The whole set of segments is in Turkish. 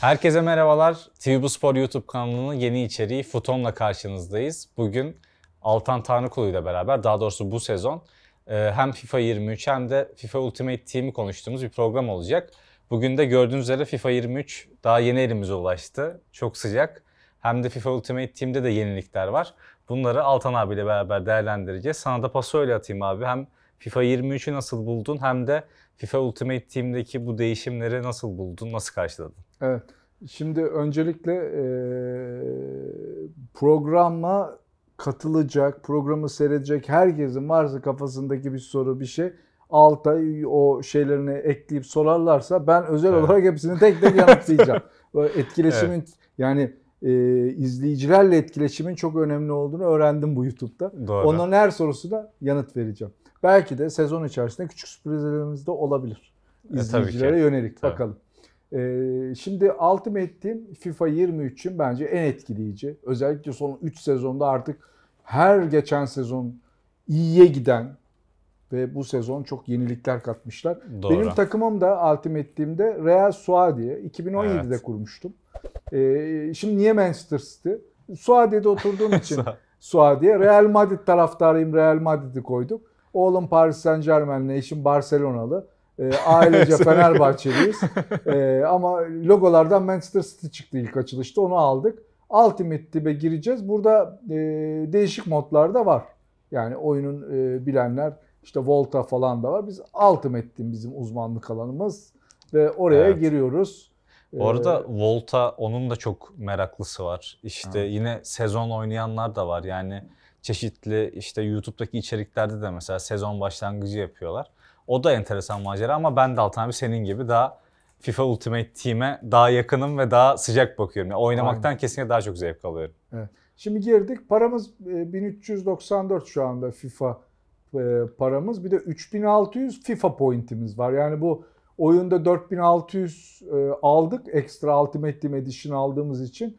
Herkese merhabalar. TV Bu Spor YouTube kanalının yeni içeriği futonla karşınızdayız. Bugün Altan Tanrıkulu ile beraber, daha doğrusu bu sezon e, hem FIFA 23 hem de FIFA Ultimate Team'i konuştuğumuz bir program olacak. Bugün de gördüğünüz üzere FIFA 23 daha yeni elimize ulaştı. Çok sıcak. Hem de FIFA Ultimate Team'de de yenilikler var. Bunları Altan abiyle beraber değerlendireceğiz. Sana da pası öyle atayım abi. Hem FIFA 23'ü nasıl buldun hem de FIFA Ultimate Team'deki bu değişimleri nasıl buldun, nasıl karşıladın? Evet. Şimdi öncelikle e, programa katılacak, programı seyredecek herkesin varsa kafasındaki bir soru, bir şey alta o şeylerini ekleyip sorarlarsa ben özel evet. olarak hepsini tek tek yanıtlayacağım. etkileşimin evet. yani e, izleyicilerle etkileşimin çok önemli olduğunu öğrendim bu YouTube'da. Doğru. Onların her sorusuna yanıt vereceğim. Belki de sezon içerisinde küçük sürprizlerimiz de olabilir. İzleyicilere e, tabii ki. yönelik. Tabii. Bakalım. Ee, şimdi Ultimate Team FIFA 23'ün bence en etkileyici. Özellikle son 3 sezonda artık her geçen sezon iyiye giden ve bu sezon çok yenilikler katmışlar. Doğru. Benim takımım da Ultimate Team'de Real Suadiye. 2017'de evet. kurmuştum. Ee, şimdi niye Manchester City? Suadiye'de oturduğum için Suadiye. Real Madrid taraftarıyım. Real Madrid'i koyduk. Oğlum Paris Saint Germain'le, eşim Barcelona'lı. E, ailece Fenerbahçeliyiz. e, ama logolardan Manchester City çıktı ilk açılışta. Onu aldık. Ultimate Tip'e gireceğiz. Burada e, değişik modlar da var. Yani oyunun e, bilenler işte Volta falan da var. Biz Ultimate Team bizim uzmanlık alanımız ve oraya evet. giriyoruz. Arada ee, Volta onun da çok meraklısı var. İşte evet. yine sezon oynayanlar da var. Yani çeşitli işte YouTube'daki içeriklerde de mesela sezon başlangıcı yapıyorlar. O da enteresan macera ama ben de Altan abi senin gibi daha FIFA Ultimate Team'e daha yakınım ve daha sıcak bakıyorum. Yani oynamaktan Aynen. kesinlikle daha çok zevk alıyorum. Evet. Şimdi girdik. Paramız 1394 e, şu anda FIFA e, paramız. Bir de 3600 FIFA pointimiz var. Yani bu oyunda 4600 e, aldık. Ekstra Ultimate Team Edition aldığımız için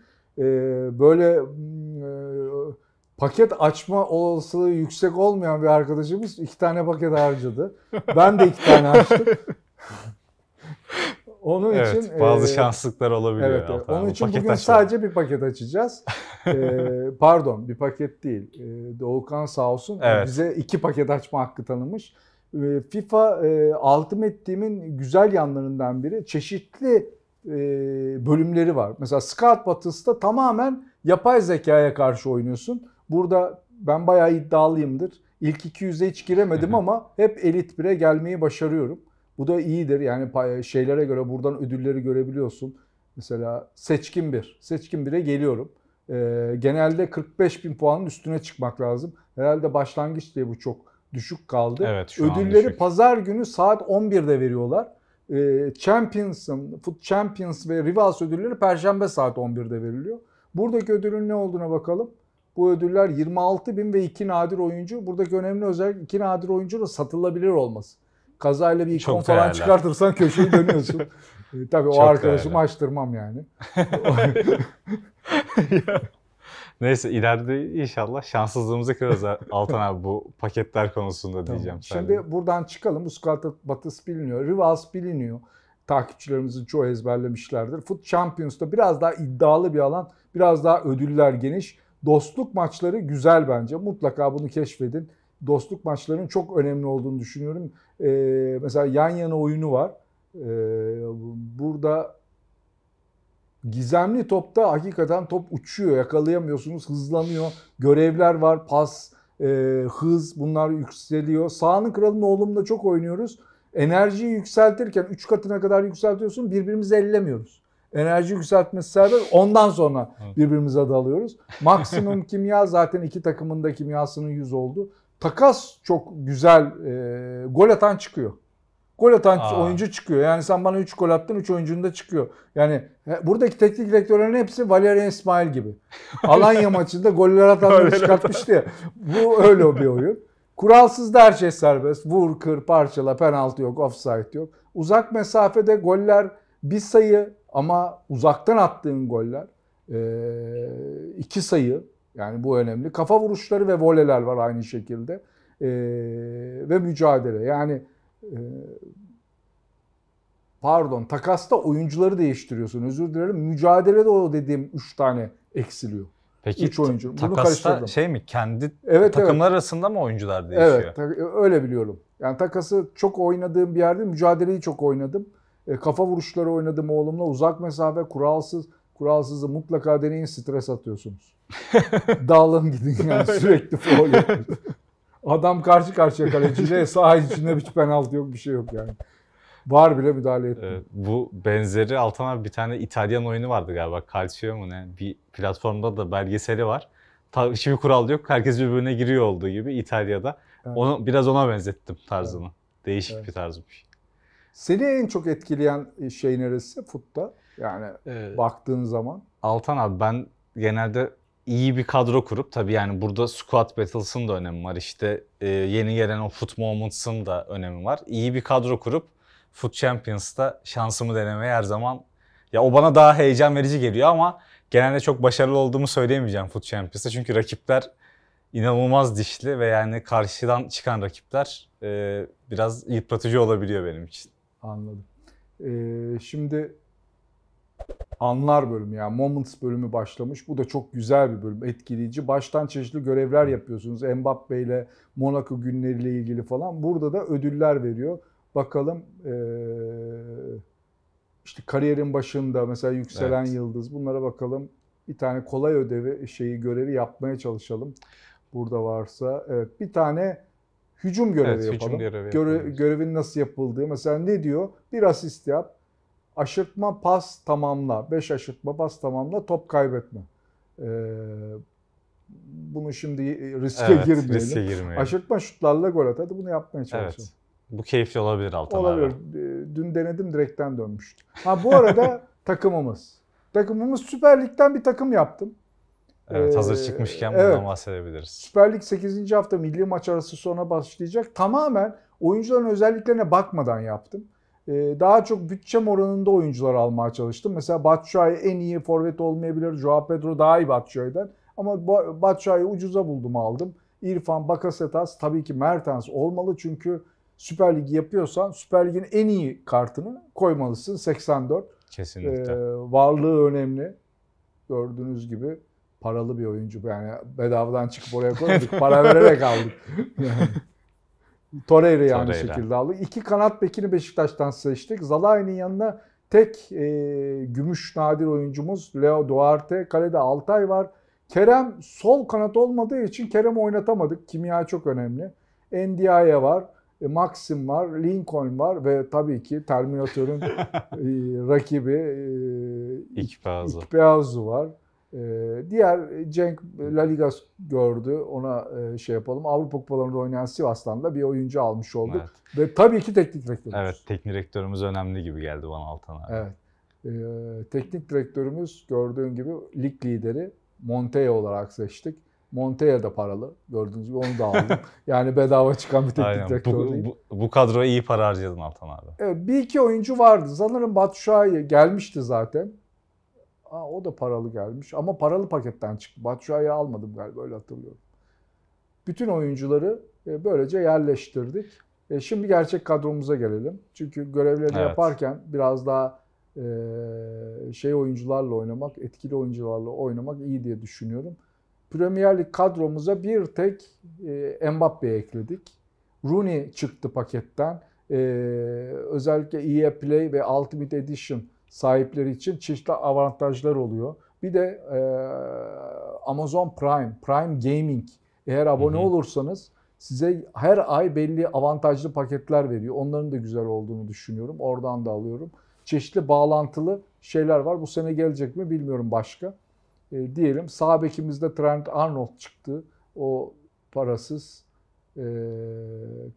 böyle mm, paket açma olasılığı yüksek olmayan bir arkadaşımız iki tane paket harcadı. Ben de iki tane açtım. Onun evet, için bazı e, şanslıklar olabiliyor. Evet, Altan. Onun için paket bugün açalım. sadece bir paket açacağız. ee, pardon, bir paket değil. Ee, Doğukan sağ olsun evet. bize iki paket açma hakkı tanımış. Ee, FIFA e, Ultimate Team'in güzel yanlarından biri çeşitli e, bölümleri var. Mesela Scout Battles'ta tamamen yapay zekaya karşı oynuyorsun. Burada ben bayağı iddialıyımdır. İlk 200'e hiç giremedim ama hep elit bire gelmeyi başarıyorum. Bu da iyidir. Yani şeylere göre buradan ödülleri görebiliyorsun. Mesela seçkin bir. Seçkin bire geliyorum. Ee, genelde 45 bin puanın üstüne çıkmak lazım. Herhalde başlangıç diye bu çok düşük kaldı. Evet, şu Ödülleri düşük. pazar günü saat 11'de veriyorlar. Ee, Champions'ın, Foot Champions ve Rivals ödülleri perşembe saat 11'de veriliyor. Buradaki ödülün ne olduğuna bakalım. Bu ödüller 26 bin ve iki nadir oyuncu. Buradaki önemli özellik iki nadir oyuncu da satılabilir olması. Kazayla bir ikon falan değerli. çıkartırsan köşeyi dönüyorsun. e, tabii Çok o arkadaşımı değerli. açtırmam yani. Neyse ileride inşallah şanssızlığımızı kırarız Altan abi bu paketler konusunda tamam. diyeceğim. Şimdi buradan çıkalım. Uskalta Batıs biliniyor. Rivas biliniyor. Takipçilerimizin çoğu ezberlemişlerdir. Foot Champions'ta biraz daha iddialı bir alan. Biraz daha ödüller geniş. Dostluk maçları güzel bence. Mutlaka bunu keşfedin. Dostluk maçlarının çok önemli olduğunu düşünüyorum. Ee, mesela yan yana oyunu var. Ee, burada gizemli topta hakikaten top uçuyor. Yakalayamıyorsunuz. Hızlanıyor. Görevler var. Pas, e, hız bunlar yükseliyor. Sağının kralının oğlumla çok oynuyoruz. Enerjiyi yükseltirken 3 katına kadar yükseltiyorsun. Birbirimizi ellemiyoruz. Enerji yükseltmesi serbest. Ondan sonra birbirimize dalıyoruz. Maksimum kimya zaten iki takımın da kimyasının yüz oldu. Takas çok güzel. E, gol atan çıkıyor. Gol atan Aa. oyuncu çıkıyor. Yani sen bana 3 gol attın 3 oyuncun da çıkıyor. Yani e, buradaki teknik direktörlerin hepsi Valerian İsmail gibi. Alanya maçında goller atanları çıkartmıştı ya. Bu öyle bir oyun. Kuralsız da her şey serbest. Vur, kır, parçala, penaltı yok, offside yok. Uzak mesafede goller bir sayı ama uzaktan attığın goller e, iki sayı yani bu önemli. Kafa vuruşları ve voleler var aynı şekilde. E, ve mücadele yani e, pardon takasta oyuncuları değiştiriyorsun özür dilerim. Mücadelede o dediğim üç tane eksiliyor. Peki üç oyuncu. Bunu takasta şey mi kendi evet, takımlar evet. arasında mı oyuncular değişiyor? Evet öyle biliyorum. Yani takası çok oynadığım bir yerde mücadeleyi çok oynadım. E, kafa vuruşları oynadım oğlumla. Uzak mesafe, kuralsız, kuralsızı mutlaka deneyin stres atıyorsunuz. Dağılın gidin yani sürekli foul Adam karşı karşıya kaleciyle saha içinde bir penaltı yok bir şey yok yani. Var bile müdahale etti. Ee, bu benzeri Altan abi bir tane İtalyan oyunu vardı galiba. Calcio mu ne? Bir platformda da belgeseli var. Tabii hiçbir kural yok. Herkes birbirine giriyor olduğu gibi İtalya'da. Evet. Onu biraz ona benzettim tarzını. Evet. Değişik evet. bir tarzmış. Seni en çok etkileyen e, şey neresi futta? Yani evet. baktığın zaman. Altan abi ben genelde iyi bir kadro kurup tabii yani burada squat battles'ın da önemi var. İşte e, yeni gelen o foot moments'ın da önemi var. İyi bir kadro kurup Foot Champions'ta şansımı denemeye her zaman ya o bana daha heyecan verici geliyor ama genelde çok başarılı olduğumu söyleyemeyeceğim Foot Champions'ta. Çünkü rakipler inanılmaz dişli ve yani karşıdan çıkan rakipler e, biraz yıpratıcı olabiliyor benim için. Anladım. Ee, şimdi anlar bölümü yani moments bölümü başlamış. Bu da çok güzel bir bölüm, etkileyici. Baştan çeşitli görevler yapıyorsunuz. Mbappe ile Monaco günleriyle ilgili falan. Burada da ödüller veriyor. Bakalım ee, işte kariyerin başında mesela yükselen evet. yıldız bunlara bakalım. Bir tane kolay ödevi şeyi görevi yapmaya çalışalım. Burada varsa evet, bir tane hücum görevi evet, yapalım. Hücum görevi Göre, görevin nasıl yapıldığı. Mesela ne diyor? Bir asist yap. Aşırtma pas tamamla. Beş aşırtma pas tamamla. Top kaybetme. Ee, bunu şimdi riske evet, girmeyelim. Riske girmeyelim. Aşırtma şutlarla gol at. Hadi bunu yapmaya çalışalım. Evet. Bu keyifli olabilir Altan Olabilir. Abi. Ee, dün denedim direkten dönmüştü. Ha bu arada takımımız. Takımımız Süper Lig'den bir takım yaptım. Evet hazır ee, çıkmışken bundan evet. bahsedebiliriz. Süper Lig 8. hafta milli maç arası sona başlayacak. Tamamen oyuncuların özelliklerine bakmadan yaptım. Ee, daha çok bütçem oranında oyuncular almaya çalıştım. Mesela Batshuayi en iyi forvet olmayabilir. Joao Pedro daha iyi Batshuayi'den. Ama Batshuayi ucuza buldum aldım. İrfan, Bakasetas, tabii ki Mertens olmalı. Çünkü Süper Lig'i yapıyorsan Süper Lig'in en iyi kartını koymalısın. 84. Kesinlikle. Ee, varlığı önemli. Gördüğünüz gibi paralı bir oyuncu. Yani bedavadan çıkıp oraya koymadık. Para vererek aldık. Yani. Torreira. aynı şekilde aldık. İki kanat bekini Beşiktaş'tan seçtik. Zalai'nin yanına tek e, gümüş nadir oyuncumuz Leo Duarte. Kalede Altay var. Kerem sol kanat olmadığı için Kerem oynatamadık. Kimya çok önemli. Ndiaye var. E, Maxim var, Lincoln var ve tabii ki Terminator'ın e, rakibi e, İkbeazu. İkbeazu var. Ee, diğer e, Cenk La Liga gördü. Ona e, şey yapalım. Avrupa Kupalarında oynayan Sivas'tan da bir oyuncu almış olduk. Evet. Ve tabii ki teknik direktörümüz. Evet teknik direktörümüz önemli gibi geldi Van Altan abi. Evet. Ee, teknik direktörümüz gördüğün gibi lig lideri Montella olarak seçtik. Montella da paralı. Gördüğünüz gibi onu da aldım. yani bedava çıkan bir teknik Aynen. direktör bu, değil. Bu, bu kadroya iyi para harcadın Altan abi. Evet, bir iki oyuncu vardı. Sanırım Batu Şahin gelmişti zaten. Aa, o da paralı gelmiş ama paralı paketten çıktı. Batshuayi'yi almadım galiba öyle hatırlıyorum. Bütün oyuncuları e, böylece yerleştirdik. E şimdi gerçek kadromuza gelelim. Çünkü görevleri evet. yaparken biraz daha e, şey oyuncularla oynamak, etkili oyuncularla oynamak iyi diye düşünüyorum. Premier Lig kadromuza bir tek e, Mbappe ekledik. Rooney çıktı paketten. E, özellikle EA Play ve Ultimate Edition sahipleri için çeşitli avantajlar oluyor. Bir de e, Amazon Prime, Prime Gaming eğer abone hı hı. olursanız size her ay belli avantajlı paketler veriyor. Onların da güzel olduğunu düşünüyorum. Oradan da alıyorum. Çeşitli bağlantılı şeyler var. Bu sene gelecek mi bilmiyorum başka. E, diyelim sağ bekimizde Trent Arnold çıktı. O parasız e,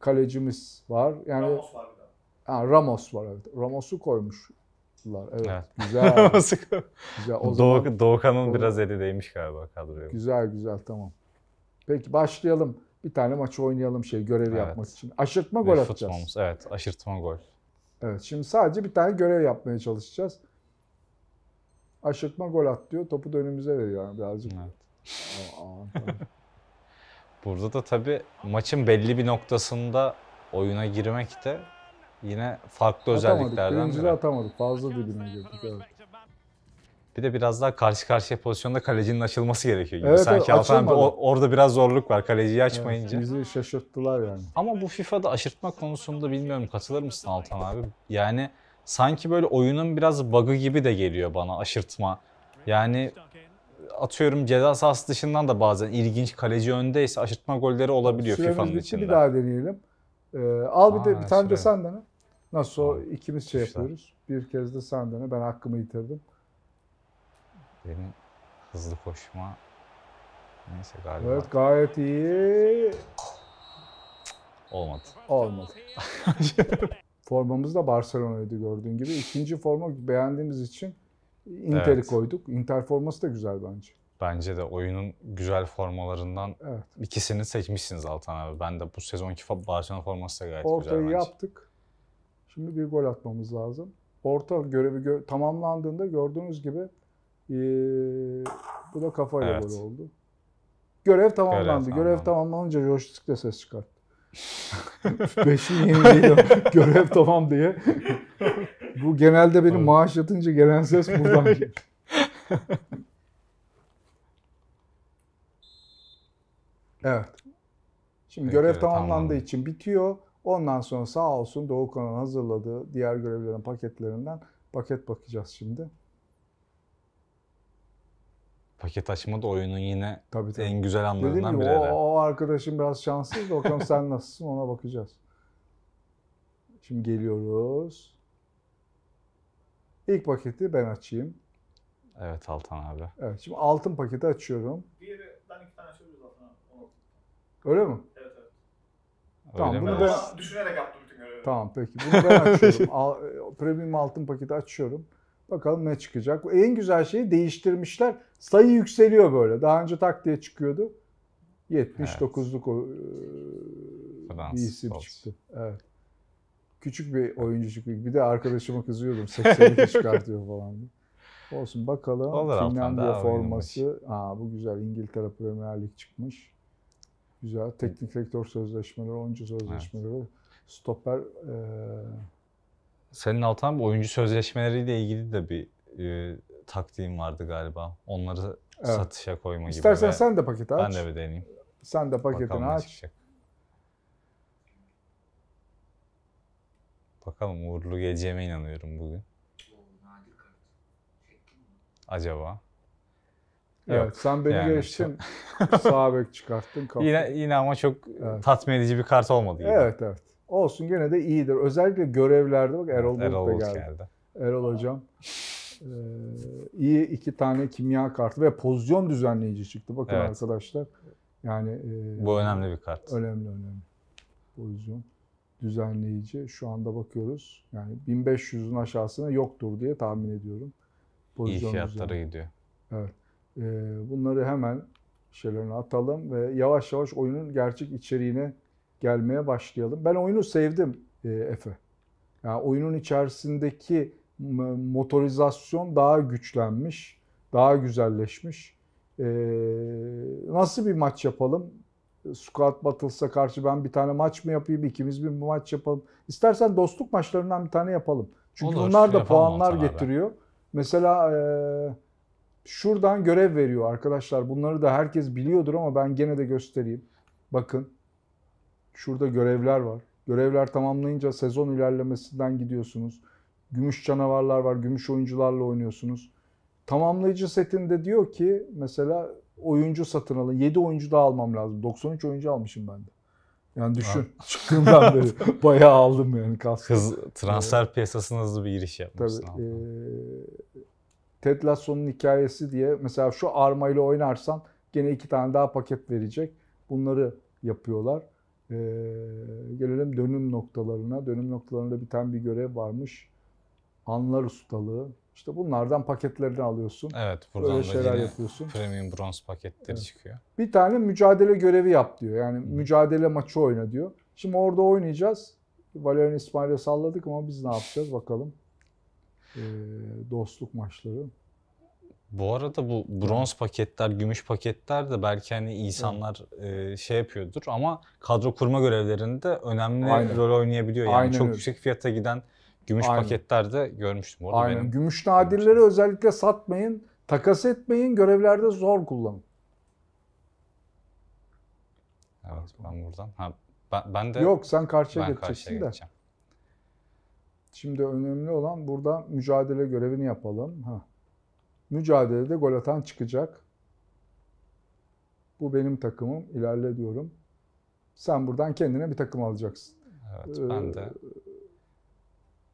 kalecimiz var. Yani Ramos var. Ha, Ramos var evet. Ramos'u koymuş Sıktılar. Evet. evet. Güzel. güzel. O Doğu, zaman, Doğukan'ın biraz eli değmiş galiba kadroya. Güzel güzel tamam. Peki başlayalım. Bir tane maçı oynayalım şey görev evet. yapmak için. Aşırtma gol atacağız. Futbolumuz. Evet aşırtma gol. Evet şimdi sadece bir tane görev yapmaya çalışacağız. Aşırtma gol at diyor. Topu da önümüze veriyor yani birazcık. Evet. Burada da tabii maçın belli bir noktasında oyuna girmek de Yine farklı atamadık, özelliklerden Birincide biri. atamadık. Fazla dibine girdik. Evet. Bir de biraz daha karşı karşıya pozisyonda kalecinin açılması gerekiyor gibi. Evet, Sanki evet, Altan orada biraz zorluk var kaleciyi açmayınca. Evet, bizi şaşırttılar yani. Ama bu FIFA'da aşırtma konusunda bilmiyorum katılır mısın Altan abi? Yani sanki böyle oyunun biraz bug'ı gibi de geliyor bana aşırtma. Yani atıyorum ceza sahası dışından da bazen ilginç kaleci öndeyse aşırtma golleri olabiliyor Süremiz FIFA'nın içinde. bir daha deneyelim. Ee, al bir Aa, de bir tane de sen dene. Nasıl o ikimiz şey işte. yapıyoruz. Bir kez de sen dene. Ben hakkımı yitirdim. Benim hızlı koşma neyse galiba. Evet gayet iyi. Olmadı. Olmadı. Formamız da Barcelona'ydı gördüğün gibi. İkinci forma beğendiğimiz için Inter'i evet. koyduk. Inter forması da güzel bence. Bence de oyunun güzel formalarından evet. ikisini seçmişsiniz Altan abi. Ben de bu sezonki Barcelona forması da gayet Ortayı güzel bence. Ortayı yaptık. Şimdi bir gol atmamız lazım. Orta görevi gö tamamlandığında gördüğünüz gibi ee, bu da kafayla evet. gol oldu. Görev tamamlandı. Görev, görev tamamlanınca joystick de ses çıkarttı. Beşin yeniliydi. Görev tamam diye. bu genelde benim evet. maaş yatınca gelen ses buradan geliyor. evet. Şimdi Peki, görev tamamlandığı tamam. için bitiyor. Ondan sonra sağ olsun Doğu hazırladığı diğer görevlerin paketlerinden paket bakacağız şimdi. Paket açma da oyunun yine tabii, tabii. en güzel anlarından biri. O, o arkadaşım biraz şanssız Doğukan sen nasılsın ona bakacağız. Şimdi geliyoruz. İlk paketi ben açayım. Evet Altan abi. Evet şimdi altın paketi açıyorum. Diğerinden iki tane açabiliriz Altan Öyle mi? Evet. Tamam bunu ben... Düşünerek yaptım bütün görevi. Tamam peki bunu ben açıyorum. Al, premium altın paketi açıyorum. Bakalım ne çıkacak. En güzel şeyi değiştirmişler. Sayı yükseliyor böyle. Daha önce tak diye çıkıyordu. 79'luk evet. bir isim çıktı. Evet. Küçük bir oyuncu Bir de arkadaşıma kızıyordum. 82 çıkartıyor falan diye. Olsun bakalım. Olur, Finlandiya forması. Aa, bu güzel İngiltere Premier Lig çıkmış. Güzel. Teknik direktör sözleşmeleri, oyuncu sözleşmeleri, evet. stoper... E... Senin Altan bu oyuncu sözleşmeleriyle ilgili de bir e, taktiğin vardı galiba. Onları evet. satışa koyma gibi. İstersen ve sen de paketi aç. Ben de bir deneyeyim. Sen de paketini Bakalım aç. Çıkacak. Bakalım uğurlu geleceğime inanıyorum bugün. Acaba? Evet, sen beni yani. geçtin. sağ bek çıkarttın. Kaptın. Yine, yine ama çok evet. tatmin edici bir kart olmadı. Yine. Evet evet. Olsun gene de iyidir. Özellikle görevlerde bak Erol, Erol Bulut geldi. geldi. Erol Hocam. Ee, iyi iki tane kimya kartı ve pozisyon düzenleyici çıktı. Bakın evet. arkadaşlar. Yani e, bu önemli bir kart. Önemli önemli. Pozisyon düzenleyici şu anda bakıyoruz. Yani 1500'ün aşağısına yoktur diye tahmin ediyorum. Pozisyon İyi fiyatlara düzenleyici. gidiyor. Evet. Ee, bunları hemen şeylerine atalım ve yavaş yavaş oyunun gerçek içeriğine gelmeye başlayalım. Ben oyunu sevdim e, Efe. Yani oyunun içerisindeki motorizasyon daha güçlenmiş, daha güzelleşmiş. Ee, nasıl bir maç yapalım? Squad Battles'a karşı ben bir tane maç mı yapayım, İkimiz bir maç yapalım. İstersen dostluk maçlarından bir tane yapalım. Çünkü Olur, bunlar da puanlar getiriyor. Abi. Mesela e, Şuradan görev veriyor arkadaşlar. Bunları da herkes biliyordur ama ben gene de göstereyim. Bakın. Şurada görevler var. Görevler tamamlayınca sezon ilerlemesinden gidiyorsunuz. Gümüş canavarlar var. Gümüş oyuncularla oynuyorsunuz. Tamamlayıcı setinde diyor ki mesela oyuncu satın alın. 7 oyuncu daha almam lazım. 93 oyuncu almışım ben de. Yani düşün. Ha. Çıktığımdan beri bayağı aldım yani kas. Hız, transfer piyasasına hızlı bir giriş yapmışsın. Tabii. Ted Lasso'nun hikayesi diye mesela şu armayla oynarsan gene iki tane daha paket verecek. Bunları yapıyorlar. Ee, gelelim dönüm noktalarına. Dönüm noktalarında biten bir görev varmış. Anlar ustalığı. İşte bunlardan paketlerini alıyorsun. Evet buradan Böyle da şeyler yine yapıyorsun. premium bronz paketleri evet. çıkıyor. Bir tane mücadele görevi yap diyor. Yani hmm. mücadele maçı oyna diyor. Şimdi orada oynayacağız. Valerian İsmail'e salladık ama biz ne yapacağız bakalım e, dostluk maçları. Bu arada bu bronz paketler, gümüş paketler de belki hani insanlar evet. e, şey yapıyordur ama kadro kurma görevlerinde önemli Aynen. rol oynayabiliyor. Yani Aynen çok öyle. yüksek fiyata giden gümüş Aynen. paketler de görmüştüm. Orada Aynen. Benim gümüş nadirleri görmüştüm. özellikle satmayın, takas etmeyin, görevlerde zor kullanın. Evet ben buradan. Ha, ben, ben de Yok sen karşıya ben geçeceksin karşıya de. Geçeceğim. Şimdi önemli olan burada mücadele görevini yapalım. Ha. Mücadelede gol atan çıkacak. Bu benim takımım. İlerle diyorum. Sen buradan kendine bir takım alacaksın. Evet ee, ben de.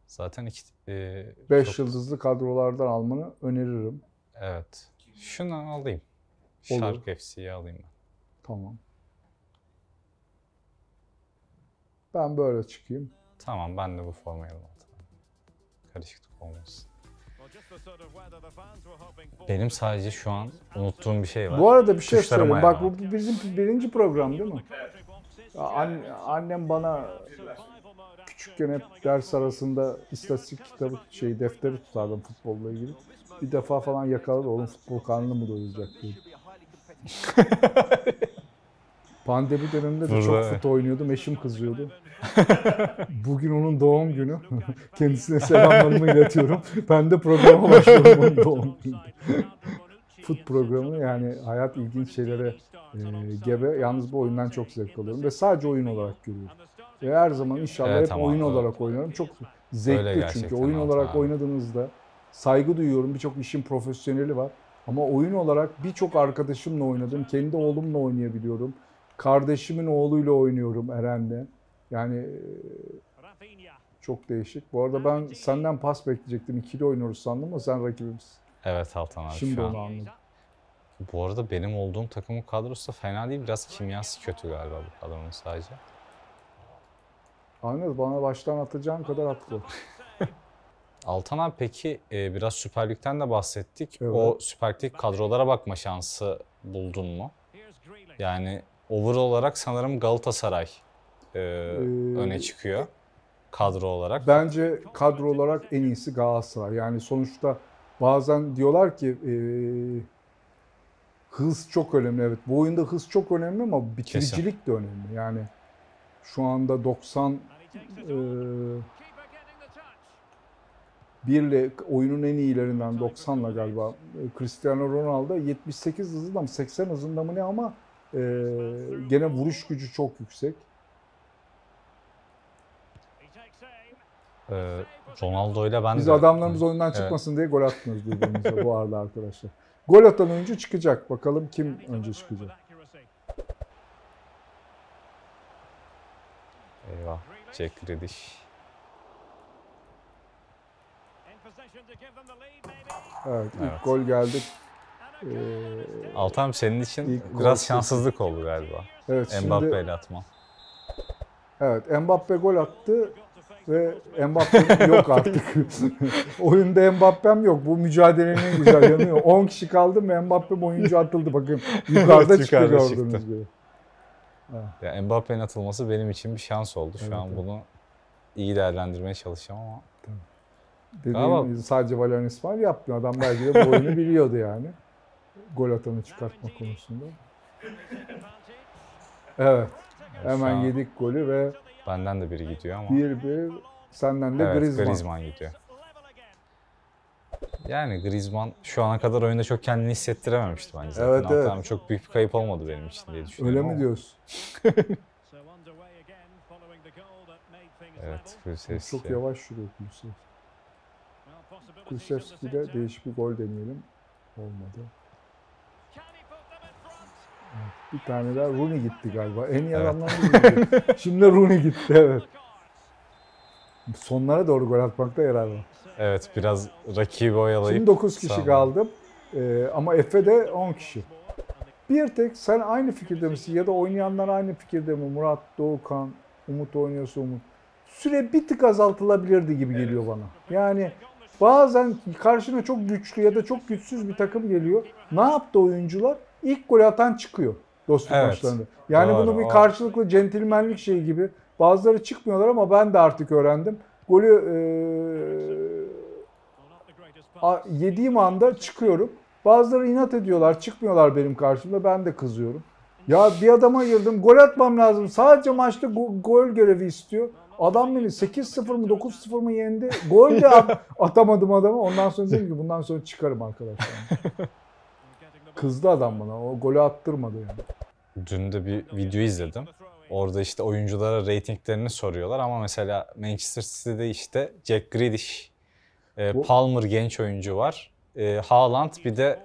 Zaten iki... e, beş çok... yıldızlı kadrolardan almanı öneririm. Evet. Şunu alayım. Olur. Şark FC'yi alayım ben. Tamam. Ben böyle çıkayım. Tamam ben de bu formayı aldım karışıklık olmasın. Benim sadece şu an unuttuğum bir şey var. Bu arada bir şey söyleyeyim. Bak bu bizim birinci program değil mi? An- annem bana küçükken hep ders arasında istatistik kitabı şey defteri tutardım futbolla ilgili. Bir defa falan yakaladı oğlum futbol kanunu mu doyuracak diye. Pandemi döneminde de Burada, çok fut oynuyordum. Eşim kızıyordu. Bugün onun doğum günü. Kendisine selamlarımı iletiyorum. Ben de programa başlıyorum onun doğum günü. Fut programı yani hayat ilginç şeylere e, gebe. Yalnız bu oyundan çok zevk alıyorum ve sadece oyun olarak görüyorum. Ve her zaman inşallah evet, hep tamam, oyun evet. olarak oynarım. Çok zevkli çünkü oyun olarak abi. oynadığınızda saygı duyuyorum. Birçok işin profesyoneli var. Ama oyun olarak birçok arkadaşımla oynadım. Kendi oğlumla oynayabiliyorum. Kardeşimin oğluyla oynuyorum Eren'le. Yani e, çok değişik. Bu arada ben senden pas bekleyecektim. İkili oynuyoruz sandım ama sen rakibimsin. Evet Altan abi Şimdi şu an. anladım. Bu arada benim olduğum takımın kadrosu fena değil. Biraz kimyası kötü galiba bu adamın sadece. Aynen bana baştan atacağın kadar attı. Altan abi peki e, biraz Süper Lig'den de bahsettik. Evet. O Süper Lig kadrolara bakma şansı buldun mu? Yani Overall olarak sanırım Galatasaray e, ee, öne çıkıyor kadro olarak. Bence kadro olarak en iyisi Galatasaray. Yani sonuçta bazen diyorlar ki e, hız çok önemli. Evet bu oyunda hız çok önemli ama bitiricilik de önemli. Yani şu anda 90 e, birle oyunun en iyilerinden 90'la galiba e, Cristiano Ronaldo 78 hızında mı 80 hızında mı ne ama ee, gene vuruş gücü çok yüksek. Ee, Ronaldo ile ben Biz de... adamlarımız oyundan çıkmasın diye gol atmıyoruz birbirimize bu arada arkadaşlar. Gol atan önce çıkacak. Bakalım kim önce çıkacak. Eyvah. Jack Grealish. Evet, evet. ilk gol geldi. Ee, Altan senin için biraz şanssızlık oldu galiba. Evet, Mbappe ile atma. Evet Mbappe gol attı ve Mbappe yok artık. Oyunda Mbappe'm yok. Bu mücadelenin güzel yanıyor. 10 kişi kaldı ve Mbappe oyuncu atıldı. Bakın yukarıda evet, çıktı gördüğünüz gibi. Ya Mbappe'nin atılması benim için bir şans oldu. Şu evet, an evet. bunu iyi değerlendirmeye çalışacağım ama. Dediğim Galiba... sadece Valerian İsmail yapmıyor. Adam belki de bu oyunu biliyordu yani gol atanı çıkartma konusunda. Evet. Hemen yedik golü ve benden de biri gidiyor ama. Bir bir senden de evet, Griezmann. Griezmann gidiyor. Yani Griezmann şu ana kadar oyunda çok kendini hissettirememişti bence zaten. Evet, Altan çok büyük bir kayıp olmadı benim için diye düşünüyorum. Öyle mi diyorsun? evet, Kulusevski. Çok yavaş şuraya Kulusevski. Kulusevski'de değişik bir gol deneyelim. Olmadı. Bir tane daha Rooney gitti galiba. En iyi evet. adamlar Rooney. Şimdi Rooney gitti evet. Sonlara doğru gol atmakta yarar var. Evet biraz rakibi oyalayıp. Şimdi 9 kişi kaldı ee, ama Efe'de 10 kişi. Bir tek sen aynı fikirde misin ya da oynayanlar aynı fikirde mi? Murat, Doğukan, Umut oynuyorsa Umut. Süre bir tık azaltılabilirdi gibi geliyor evet. bana. Yani bazen karşına çok güçlü ya da çok güçsüz bir takım geliyor. Ne yaptı oyuncular? ilk golü atan çıkıyor dostluk evet. maçlarında. Yani doğru, bunu bir karşılıklı centilmenlik şeyi gibi. Bazıları çıkmıyorlar ama ben de artık öğrendim. Golü e, yediğim anda çıkıyorum. Bazıları inat ediyorlar, çıkmıyorlar benim karşımda. Ben de kızıyorum. Ya bir adama girdim, gol atmam lazım. Sadece maçta go- gol görevi istiyor. Adam beni 8-0 mı 9-0 mı yendi. Gol de atamadım adama. Ondan sonra dedim ki bundan sonra çıkarım arkadaşlar. kızdı adam bana. O golü attırmadı yani. Dün de bir video izledim. Orada işte oyunculara reytinglerini soruyorlar ama mesela Manchester City'de işte Jack Grealish, e, Palmer genç oyuncu var. E, Haaland bir de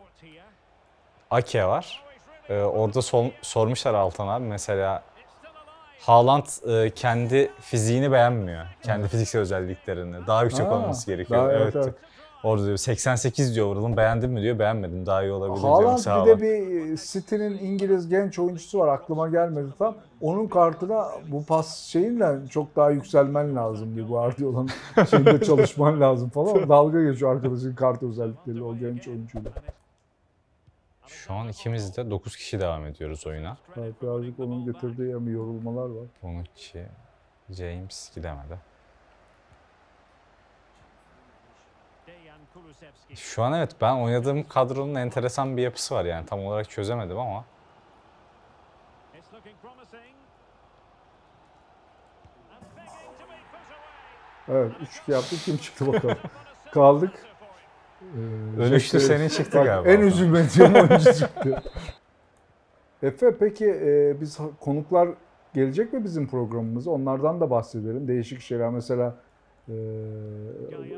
Ake var. E, orada sol, sormuşlar Altan abi mesela Haaland e, kendi fiziğini beğenmiyor. Kendi evet. fiziksel özelliklerini. Daha yüksek Aa, olması gerekiyor. Daha, evet. evet. evet. Orada diyor 88 diyor vuralım beğendin mi diyor beğenmedim daha iyi olabilir Haaland diyor. Haaland bir de bir e, City'nin İngiliz genç oyuncusu var aklıma gelmedi tam. Onun kartına bu pas şeyinle çok daha yükselmen lazım diyor Guardiola'nın şeyinde çalışman lazım falan. Dalga geçiyor arkadaşın kart özellikleri o genç oyuncuyla. Şu an ikimiz de 9 kişi devam ediyoruz oyuna. Evet, birazcık onun getirdiği hem yorulmalar var. 12 James gidemedi. Şu an evet ben oynadığım kadronun enteresan bir yapısı var yani tam olarak çözemedim ama. Evet 3-2 yaptık kim çıktı bakalım. Kaldık. Ee, Ölüştü şey, şey, senin çıktı galiba. En üzülmediğim oyuncu çıktı. Efe peki e, biz konuklar gelecek mi bizim programımıza? Onlardan da bahsedelim. Değişik şeyler mesela e,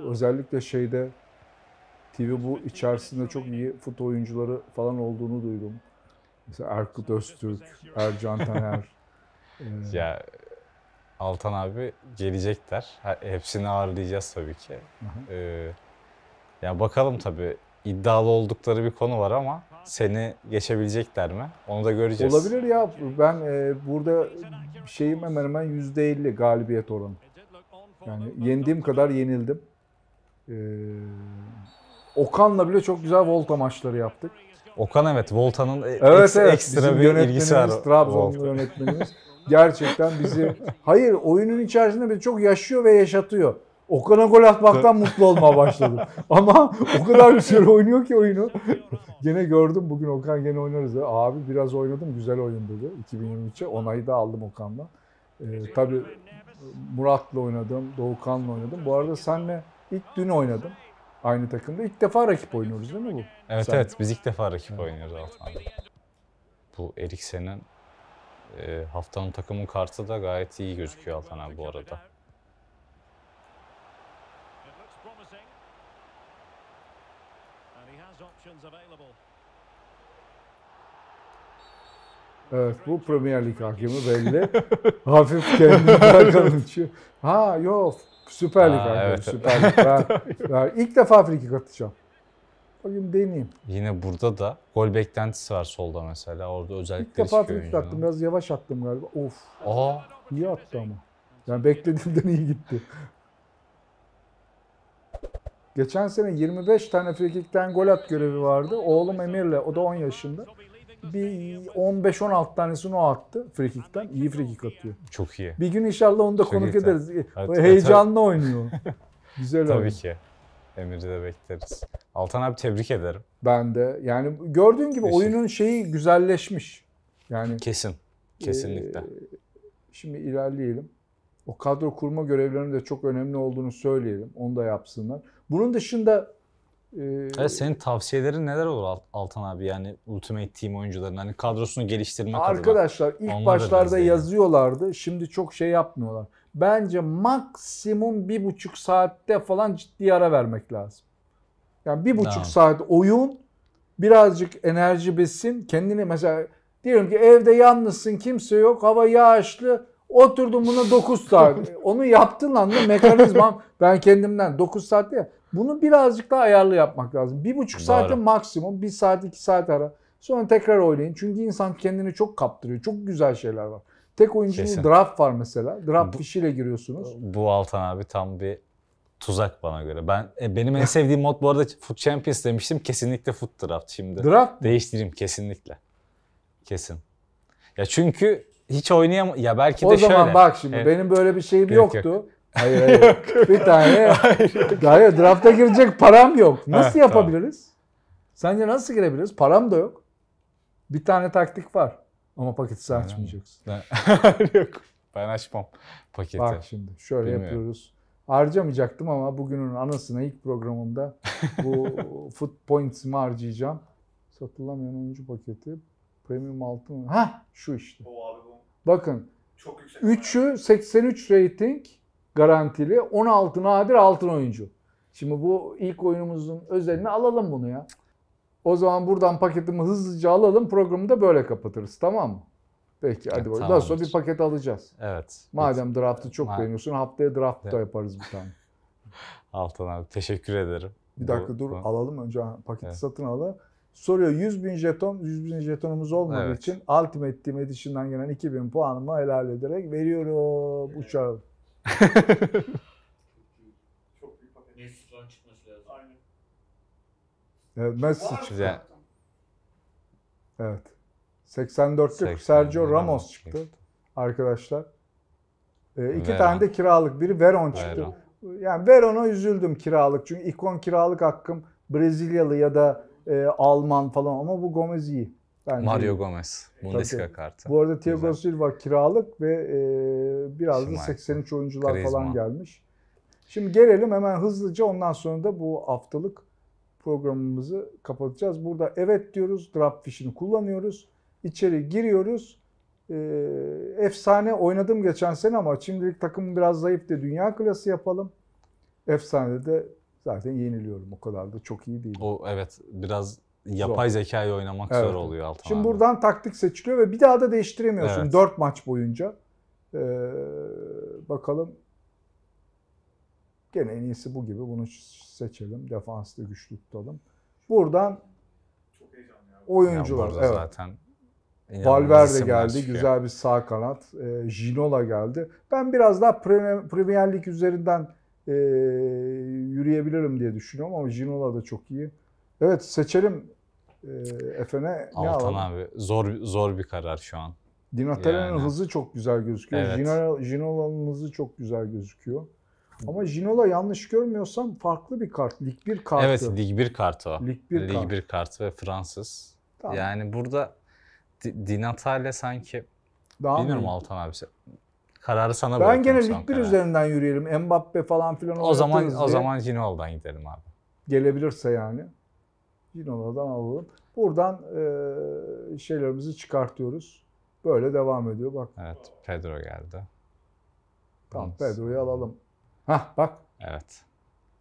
özellikle şeyde TV bu içerisinde çok iyi futbol oyuncuları falan olduğunu duydum. Mesela Erkut Öztürk, Ercan Taner. ee, ya Altan abi gelecekler. Hepsini ağırlayacağız tabii ki. Ee, ya bakalım tabii iddialı oldukları bir konu var ama seni geçebilecekler mi? Onu da göreceğiz. Olabilir ya. Ben e, burada şeyim hemen hemen %50 galibiyet oranı. Yani yendiğim kadar yenildim. Ee, Okan'la bile çok güzel volta maçları yaptık. Okan evet Volta'nın e, evet, evet. ekstra bir ilgisi var. Trabzon yönetmenimiz gerçekten bizi hayır oyunun içerisinde bizi çok yaşıyor ve yaşatıyor. Okan'a gol atmaktan mutlu olmaya başladım. Ama o kadar güzel oynuyor ki oyunu. gene gördüm bugün Okan gene oynarız. Dedi. Abi biraz oynadım güzel oyun dedi 2023'e. Onayı da aldım Okan'la. Ee, tabii Murat'la oynadım, Doğukan'la oynadım. Bu arada senle ilk dün oynadım aynı takımda. İlk defa rakip oynuyoruz değil mi bu? Evet Sen. evet biz ilk defa rakip evet. oynuyoruz Altan. Bu Eriksen'in e, haftanın takımı kartı da gayet iyi gözüküyor Altan abi bu arada. Evet bu Premier Lig hakemi belli. Hafif kendinden kalınçıyor. Ha yok Süper Lig abi. Evet. Süper Lig. Ben, ben ilk defa frikik atacağım. Bugün deneyeyim. Yine burada da gol beklentisi var solda mesela. Orada özellikle İlk defa frikik attım. Biraz yavaş attım galiba. Of. Aa. İyi attı ama. Yani beklediğimden iyi gitti. Geçen sene 25 tane frikikten gol at görevi vardı. Oğlum Emir'le. O da 10 yaşında bir 15-16 tanesini o attı frikikten. İyi frikik atıyor. Çok iyi. Bir gün inşallah onu da Çok konuk iyi. ederiz. Evet, Heyecanlı oynuyor. Güzel Tabii ki. Emir'i de bekleriz. Altan abi tebrik ederim. Ben de. Yani gördüğün gibi Kesin. oyunun şeyi güzelleşmiş. Yani Kesin. Kesinlikle. E, şimdi ilerleyelim. O kadro kurma görevlerinin de çok önemli olduğunu söyleyelim. Onu da yapsınlar. Bunun dışında ee, evet, senin tavsiyelerin neler olur Altan abi yani Ultimate Team oyuncuların hani kadrosunu geliştirmek Arkadaşlar adına. ilk Onlar başlarda yazıyorlardı şimdi çok şey yapmıyorlar. Bence maksimum bir buçuk saatte falan ciddi ara vermek lazım. Yani bir buçuk tamam. saat oyun birazcık enerji besin kendini mesela diyorum ki evde yalnızsın kimse yok hava yağışlı Oturdum buna 9 saat. Onu yaptın lan mekanizmam ben kendimden 9 saatte ya. Bunu birazcık daha ayarlı yapmak lazım. Bir buçuk saati maksimum. Bir saat iki saat ara. Sonra tekrar oynayın. Çünkü insan kendini çok kaptırıyor. Çok güzel şeyler var. Tek oyuncunun Kesin. draft var mesela. Draft bu, fişiyle giriyorsunuz. Bu Altan abi tam bir tuzak bana göre. Ben e, benim en sevdiğim mod bu arada Foot Champions demiştim. Kesinlikle Foot Draft şimdi. Draft Değiştireyim kesinlikle. Kesin. Ya çünkü hiç oynayam ya belki o de şöyle. O zaman bak şimdi evet. benim böyle bir şeyim yok, yoktu. Yok. Hayır hayır. yok, bir tane. hayır, yok. drafta girecek param yok. Nasıl evet, yapabiliriz? Tamam. Sence nasıl girebiliriz? Param da yok. Bir tane taktik var. Ama paketi açmayacaksın. yok. Ben açmam paketi. Bak şimdi şöyle Bilmiyorum. yapıyoruz. Harcamayacaktım ama bugünün anasını ilk programımda bu food points'imi harcayacağım. Satılamayan oyuncu paketi. Premium altın. Ha şu işte. O abi bu Bakın. Çok yüksek. 3'ü 83 rating garantili. 16 nadir altın oyuncu. Şimdi bu ilk oyunumuzun özelini alalım bunu ya. O zaman buradan paketimi hızlıca alalım. Programı da böyle kapatırız. Tamam mı? Peki hadi evet, Daha sonra bir paket alacağız. Evet. Madem evet. draftı çok Ma- beğeniyorsun haftaya draft da yaparız bir tane. Altan abi teşekkür ederim. Bir dakika bu, dur bu. alalım önce paketi evet. satın alalım soruyor 100 bin jeton, 100 bin jetonumuz olmadığı evet. için Ultimate Team Edition'dan gelen 2000 puanımı helal ederek veriyorum uçağı. Mesut'tan çıkması lazım. Aynen. Evet, Mesut çıktı. Evet. 84'lük Sergio Ramos çıktı arkadaşlar. Ee, iki Veron. tane de kiralık. Biri Veron çıktı. Veron. Yani Veron'a üzüldüm kiralık. Çünkü ikon kiralık hakkım Brezilyalı ya da e, Alman falan ama bu Gomez iyi. Bence Mario Gomez. Bundesliga Tabii. kartı. Bu arada Thiago Güzel. Silva kiralık ve e, biraz da 83 oyuncular Griezmann. falan gelmiş. Şimdi gelelim hemen hızlıca ondan sonra da bu haftalık programımızı kapatacağız. Burada evet diyoruz, drop fish'ini kullanıyoruz. İçeri giriyoruz. E, efsane oynadım geçen sene ama şimdilik takım biraz zayıf diye dünya klası yapalım. Efsane de zaten yeniliyorum. O kadar da çok iyi değil. O evet biraz yapay zor. zekayı oynamak evet. zor oluyor Altan Şimdi buradan taktik seçiliyor ve bir daha da değiştiremiyorsun evet. 4 maç boyunca. Ee, bakalım gene en iyisi bu gibi. Bunu seçelim. defansta güçlü tutalım. Buradan oyuncular. Yani evet. zaten Valverde geldi. Çıkıyor. Güzel bir sağ kanat. E, ee, Ginola geldi. Ben biraz daha Premier, Premier üzerinden e, yürüyebilirim diye düşünüyorum ama Ginola da çok iyi. Evet seçelim e, Efen'e Altan alalım? abi zor zor bir karar şu an. Di yani. hızı çok güzel gözüküyor. Evet. Ginola'nın hızı çok güzel gözüküyor. Ama Ginola yanlış görmüyorsam farklı bir kart. Lig 1 kartı. Evet Lig 1 kartı o. Lig 1 Lig kart. 1 kartı ve Fransız. Tamam. Yani burada Di sanki daha bilmiyorum mı? Altan abi kararı sana bırakıyorum. Ben gene lig 1 üzerinden yürüyelim. Mbappe falan filan O zaman diye. o zaman Gino'dan gidelim abi. Gelebilirse yani. Gino'dan alalım. Buradan e, şeylerimizi çıkartıyoruz. Böyle devam ediyor bak. Evet Pedro geldi. Tamam Pedro'yu alalım. Hah bak. Evet.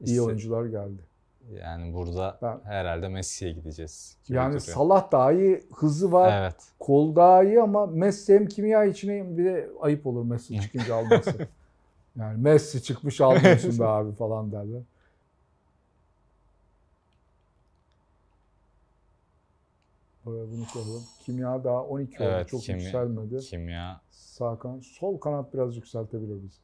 İyi oyuncular geldi. Yani burada ben, herhalde Messi'ye gideceğiz. Yani duruyor. Salah daha iyi, hızı var, evet. kol daha iyi ama Messi hem kimya içine bir de ayıp olur Messi çıkınca alması. yani Messi çıkmış almıyorsun be abi falan derler. Buraya bunu koyalım. Kimya daha 12 oldu. Evet, Çok kimya, yükselmedi. Kimya. Sağ kanat. Sol kanat biraz yükseltebiliriz.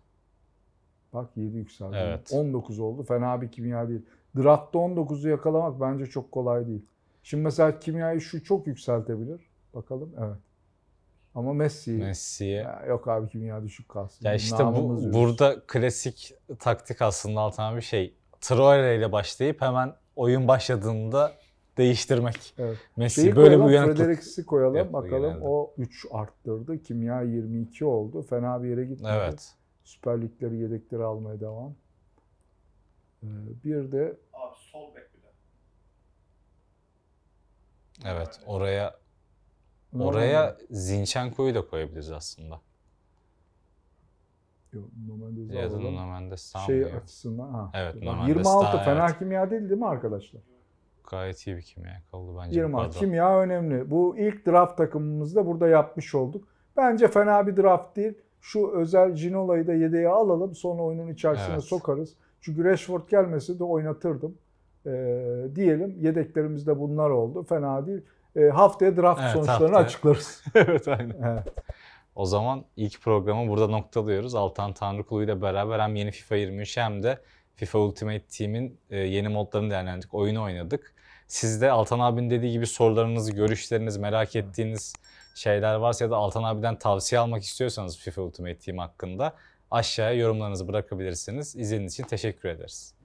Bak 7 yükseldi. Evet. 19 oldu. Fena bir kimya değil draftta 19'u yakalamak bence çok kolay değil. Şimdi mesela kimyayı şu çok yükseltebilir. Bakalım evet. Ama Messi. Messi'ye. Yok abi kimya düşük kalsın. Ya işte bu, burada klasik taktik aslında Altan bir şey. Traore ile başlayıp hemen oyun başladığında değiştirmek. Evet. Messi Şeyi böyle bir uyanıklık. Frederiks'i koyalım Yok, bakalım genelde. o 3 arttırdı. Kimya 22 oldu. Fena bir yere gitmedi. Evet. Süper Ligleri yedekleri almaya devam. Ee, bir de... Abi sol bek bir de. Evet oraya oraya Zinchenko'yu da koyabiliriz aslında. Yok, Nomendes ya da Nomendes tam şey açısından. Ha. Evet, Nomendes 26 daha, fena evet. kimya değil değil mi arkadaşlar? Gayet iyi bir kimya kaldı bence. 26 kimya önemli. Bu ilk draft takımımızda burada yapmış olduk. Bence fena bir draft değil. Şu özel Ginola'yı da yedeğe alalım sonra oyunun içerisine evet. sokarız. Çünkü Rashford gelmesi de oynatırdım. E, diyelim yedeklerimizde bunlar oldu. Fena değil. E, haftaya draft evet, sonuçlarını haftaya. açıklarız. evet aynen. Evet. O zaman ilk programı burada noktalıyoruz. Altan Tanrıkulu ile beraber hem yeni FIFA 23 hem de FIFA Ultimate Team'in e, yeni modlarını değerlendirdik, oyunu oynadık. Siz de Altan abinin dediği gibi sorularınız, görüşleriniz, merak ettiğiniz şeyler varsa ya da Altan abiden tavsiye almak istiyorsanız FIFA Ultimate Team hakkında aşağıya yorumlarınızı bırakabilirsiniz. İzlediğiniz için teşekkür ederiz.